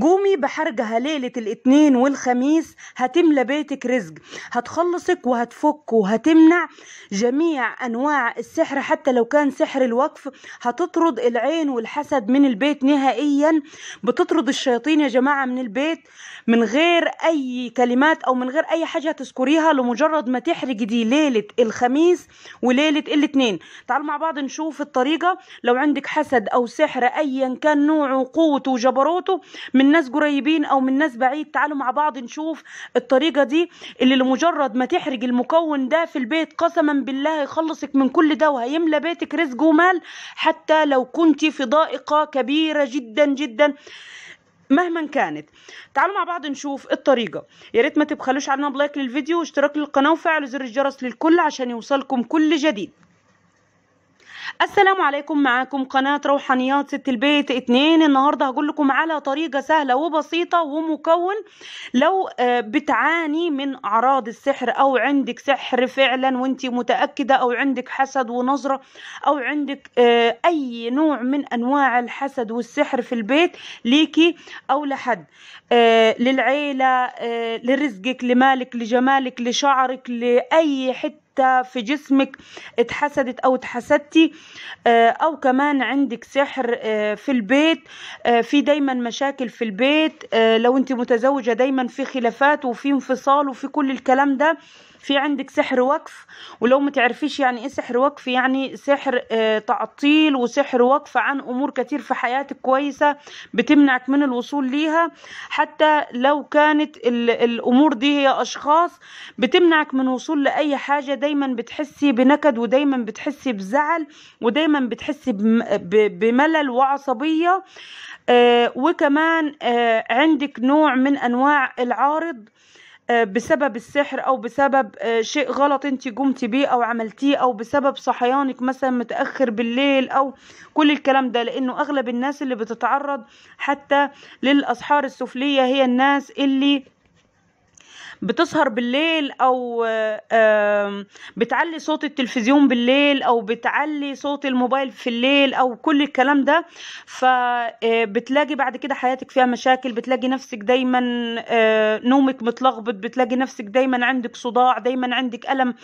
قومي بحرجها ليلة الاثنين والخميس هتملى بيتك رزق هتخلصك وهتفك وهتمنع جميع أنواع السحر حتى لو كان سحر الوقف هتطرد العين والحسد من البيت نهائيا بتطرد الشياطين يا جماعة من البيت من غير أي كلمات أو من غير أي حاجة تذكريها لمجرد ما تحرجي دي ليلة الخميس وليلة الاثنين تعالوا مع بعض نشوف الطريقة لو عندك حسد أو سحر أيا كان نوعه وقوته وجبروته من من ناس قريبين او من ناس بعيد تعالوا مع بعض نشوف الطريقه دي اللي لمجرد ما تحرج المكون ده في البيت قسما بالله يخلصك من كل ده وهيملى بيتك رزق ومال حتى لو كنت في ضائقه كبيره جدا جدا مهما كانت تعالوا مع بعض نشوف الطريقه يا ريت ما تبخلوش علينا بلايك للفيديو واشتراك للقناه وفعلوا زر الجرس للكل عشان يوصلكم كل جديد السلام عليكم معاكم قناة روحانيات ست البيت اتنين النهاردة هقول لكم على طريقة سهلة وبسيطة ومكون لو آه، بتعاني من أعراض السحر أو عندك سحر فعلا وانت متأكدة أو عندك حسد ونظرة أو عندك آه، أي نوع من أنواع الحسد والسحر في البيت ليكي أو لحد آه، للعيلة لرزقك لمالك لجمالك لشعرك لأي حتة حتى في جسمك اتحسدت او اتحسدتي آه، او كمان عندك سحر آه، في البيت آه، في دايما مشاكل في البيت لو انت متزوجة دايما في خلافات وفي انفصال وفي كل الكلام ده في عندك سحر وقف ولو ما تعرفيش يعني ايه سحر وقف يعني سحر آه، تعطيل وسحر وقف عن امور كتير في حياتك كويسه بتمنعك من الوصول ليها حتى لو كانت الامور دي هي اشخاص بتمنعك من وصول لاي حاجه دايما بتحسي بنكد ودايما بتحسي بزعل ودايما بتحسي بملل وعصبيه آه، وكمان آه، عندك نوع من انواع العارض آه، بسبب السحر او بسبب آه، شيء غلط انت قمتي بيه او عملتيه او بسبب صحيانك مثلا متاخر بالليل او كل الكلام ده لانه اغلب الناس اللي بتتعرض حتى للاسحار السفليه هي الناس اللي بتسهر بالليل او بتعلي صوت التلفزيون بالليل او بتعلي صوت الموبايل في الليل او كل الكلام ده فبتلاقي آه، بعد كده حياتك فيها مشاكل بتلاقي نفسك دايما آه، نومك متلخبط بتلاقي نفسك دايما عندك صداع دايما عندك الم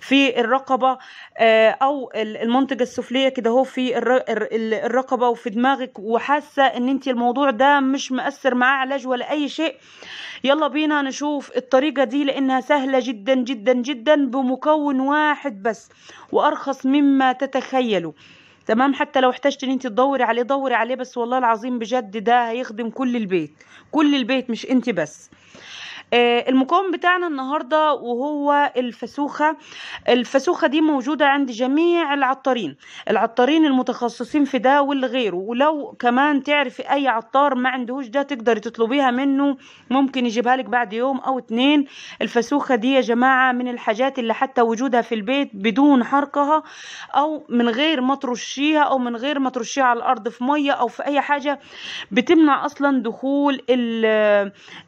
في الرقبه آه، او المنطقه السفليه كده هو في الرقبه وفي دماغك وحاسه ان انت الموضوع ده مش مأثر معاه علاج ولا اي شيء يلا بينا نشوف الطريق الطريقة دي لأنها سهلة جدا جدا جدا بمكون واحد بس وأرخص مما تتخيلوا تمام حتى لو احتجت ان انت تدوري عليه دوري عليه بس والله العظيم بجد ده هيخدم كل البيت كل البيت مش انت بس آه، المقاوم بتاعنا النهارده وهو الفسوخه الفسوخه دي موجوده عند جميع العطارين العطارين المتخصصين في ده واللي غيره ولو كمان تعرف اي عطار ما عندهوش ده تقدري تطلبيها منه ممكن يجيبها لك بعد يوم او اتنين الفسوخه دي يا جماعه من الحاجات اللي حتى وجودها في البيت بدون حرقها او من غير ما ترشيها او من غير ما ترشيها على الارض في ميه او في اي حاجه بتمنع اصلا دخول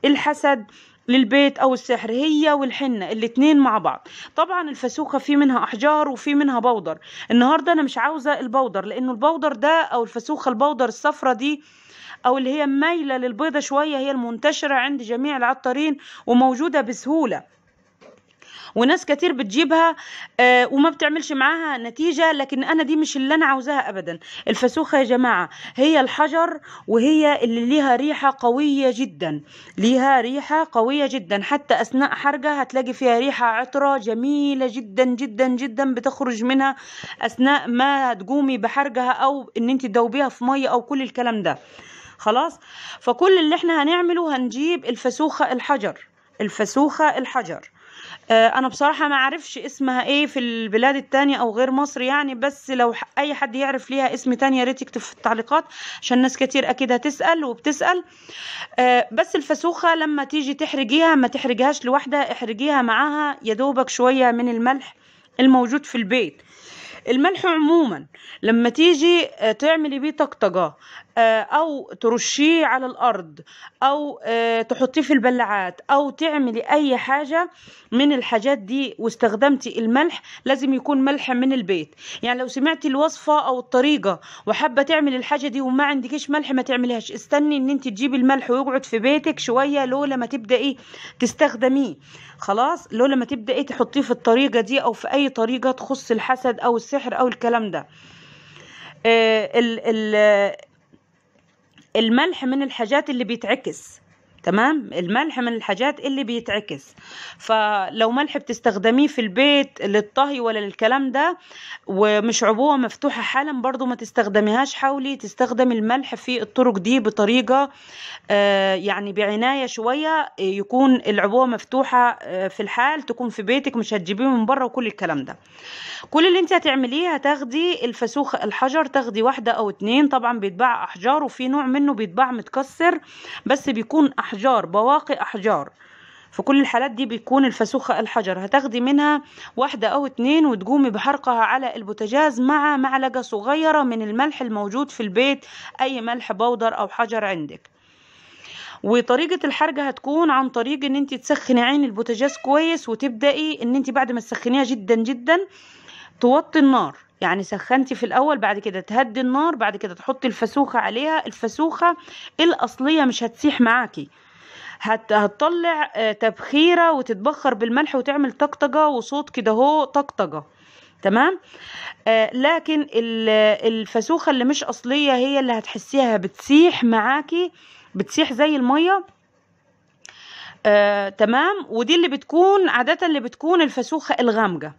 الحسد للبيت او السحر هي والحنه الاتنين مع بعض طبعا الفسوخه في منها احجار وفي منها بودر النهارده انا مش عاوزه البودر لانه البودر ده او الفسوخه البودر الصفرة دي او اللي هي مايله للبيضه شويه هي المنتشره عند جميع العطارين وموجوده بسهوله وناس كتير بتجيبها آه، وما بتعملش معاها نتيجه لكن انا دي مش اللي انا عاوزاها ابدا الفسوخه يا جماعه هي الحجر وهي اللي ليها ريحه قويه جدا ليها ريحه قويه جدا حتى اثناء حرقها هتلاقي فيها ريحه عطره جميله جدا جدا جدا بتخرج منها اثناء ما تقومي بحرقها او ان انت تدوبيها في ميه او كل الكلام ده خلاص فكل اللي احنا هنعمله هنجيب الفسوخه الحجر الفسوخه الحجر آه، انا بصراحه ما اعرفش اسمها ايه في البلاد التانية او غير مصر يعني بس لو اي حد يعرف ليها اسم تاني يا ريت يكتب في التعليقات عشان ناس كتير اكيد هتسال وبتسال آه، بس الفسوخه لما تيجي تحرجيها ما تحرجهاش لوحدها احرجيها معاها يا دوبك شويه من الملح الموجود في البيت الملح عموما لما تيجي آه، تعملي بيه طقطقه آه، او ترشيه على الارض او آه، تحطيه في البلعات او تعملي اي حاجه من الحاجات دي واستخدمتي الملح لازم يكون ملح من البيت يعني لو سمعتي الوصفه او الطريقه وحابه تعملي الحاجه دي وما عندكيش ملح ما تعمليهاش استني ان انت تجيبي الملح ويقعد في بيتك شويه لولا ما تبداي تستخدميه خلاص لولا ما تبداي تحطيه في الطريقه دي او في اي طريقه تخص الحسد او السمنة السحر او الكلام ده آه، الملح من الحاجات اللي بيتعكس تمام الملح من الحاجات اللي بيتعكس فلو ملح بتستخدميه في البيت للطهي ولا للكلام ده ومش عبوه مفتوحه حالا برضو ما تستخدميهاش حاولي تستخدمي الملح في الطرق دي بطريقه آه، يعني بعنايه شويه يكون العبوه مفتوحه آه، في الحال تكون في بيتك مش هتجيبيه من بره وكل الكلام ده كل اللي انت هتعمليه هتاخدي الفسوخ الحجر تاخدي واحده او اتنين طبعا بيتباع احجار وفي نوع منه بيتباع متكسر بس بيكون احجار أحجار بواقي أحجار في كل الحالات دي بيكون الفسوخة الحجر هتاخدي منها واحدة أو اتنين وتقومي بحرقها على البوتجاز مع معلقة صغيرة من الملح الموجود في البيت أي ملح بودر أو حجر عندك وطريقة الحرقة هتكون عن طريق ان انت تسخني عين البوتجاز كويس وتبدأي ان انت بعد ما تسخنيها جدا جدا توطي النار يعني سخنتي في الاول بعد كده تهدي النار بعد كده تحطي الفسوخة عليها الفسوخة الاصلية مش هتسيح معاكي هت... هتطلع آه، تبخيره وتتبخر بالملح وتعمل طقطقه وصوت كده هو طقطقه تمام آه لكن الفسوخه اللي مش اصليه هي اللي هتحسيها بتسيح معاكي بتسيح زي الميه آه، تمام ودي اللي بتكون عادة اللي بتكون الفسوخة الغامجة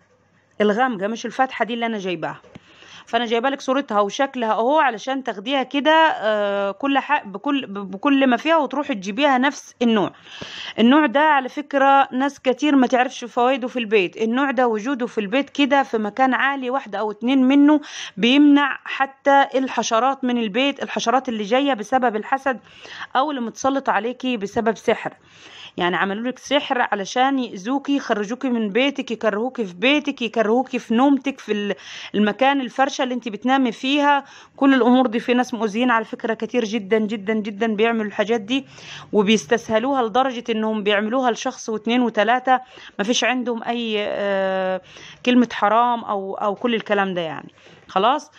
الغامجة مش الفاتحة دي اللي أنا جايباها فانا جايبه لك صورتها وشكلها اهو علشان تاخديها كده آه، كل حق بكل بكل ما فيها وتروحي تجيبيها نفس النوع النوع ده على فكره ناس كتير ما تعرفش فوائده في البيت النوع ده وجوده في البيت كده في مكان عالي واحده او اتنين منه بيمنع حتى الحشرات من البيت الحشرات اللي جايه بسبب الحسد او اللي متسلط عليكي بسبب سحر يعني عملوا لك سحر علشان يأذوكي يخرجوكي من بيتك يكرهوكي في بيتك يكرهوكي في نومتك في المكان الفرش العشاء اللي انت بتنامي فيها كل الامور دي في ناس مؤذيين على فكره كتير جدا جدا جدا بيعملوا الحاجات دي وبيستسهلوها لدرجه انهم بيعملوها لشخص واثنين وثلاثه ما فيش عندهم اي آه، كلمه حرام او او كل الكلام ده يعني خلاص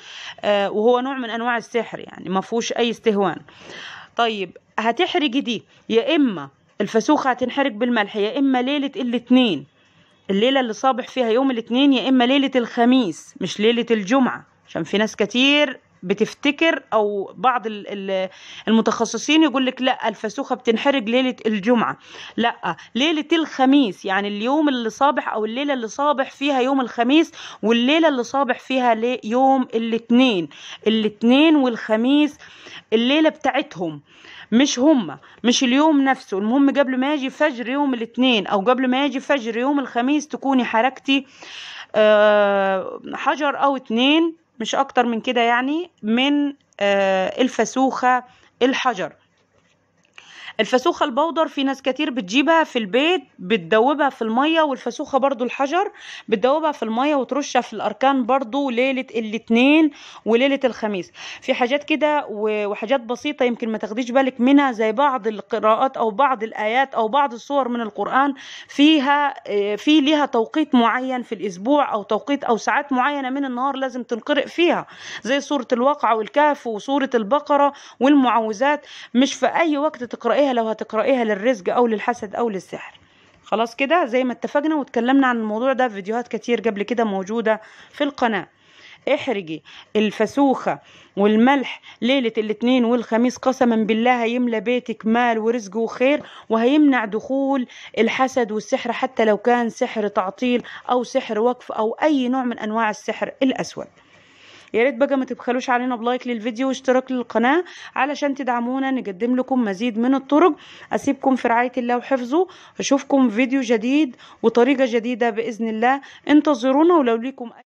آه، وهو نوع من انواع السحر يعني ما فيهوش اي استهوان طيب هتحرجي دي يا اما الفسوخه هتنحرق بالملح يا اما ليله الاثنين الليلة اللي صابح فيها يوم الاثنين يا إما ليلة الخميس مش ليلة الجمعة عشان في ناس كتير بتفتكر او بعض المتخصصين يقول لك لا الفسوخه بتنحرج ليله الجمعه لا ليله الخميس يعني اليوم اللي صابح او الليله اللي صابح فيها يوم الخميس والليله اللي صابح فيها يوم الاثنين الاثنين والخميس الليله بتاعتهم مش هما مش اليوم نفسه المهم قبل ما يجي فجر يوم الاثنين او قبل ما يجي فجر يوم الخميس تكوني حركتي آه، حجر او اتنين مش اكتر من كده يعني من آه، الفسوخة الحجر الفسوخه البودر في ناس كتير بتجيبها في البيت بتدوبها في الميه والفسوخه برضو الحجر بتدوبها في الميه وترشها في الاركان برضو ليله الاثنين وليله الخميس في حاجات كده وحاجات بسيطه يمكن ما تاخديش بالك منها زي بعض القراءات او بعض الايات او بعض الصور من القران فيها آه، في ليها توقيت معين في الاسبوع او توقيت او ساعات معينه من النهار لازم تنقرئ فيها زي سوره الواقعه والكهف وسوره البقره والمعوذات مش في اي وقت تقرايها عليها لو هتقرأيها للرزق أو للحسد أو للسحر خلاص كده زي ما اتفقنا واتكلمنا عن الموضوع ده في فيديوهات كتير قبل كده موجودة في القناة احرجي الفسوخة والملح ليلة الاثنين والخميس قسما بالله هيملى بيتك مال ورزق وخير وهيمنع دخول الحسد والسحر حتى لو كان سحر تعطيل أو سحر وقف أو أي نوع من أنواع السحر الأسود يا ريت بقى ما تبخلوش علينا بلايك للفيديو واشتراك للقناه علشان تدعمونا نقدم لكم مزيد من الطرق اسيبكم في رعايه الله وحفظه اشوفكم فيديو جديد وطريقه جديده باذن الله انتظرونا ولو ليكم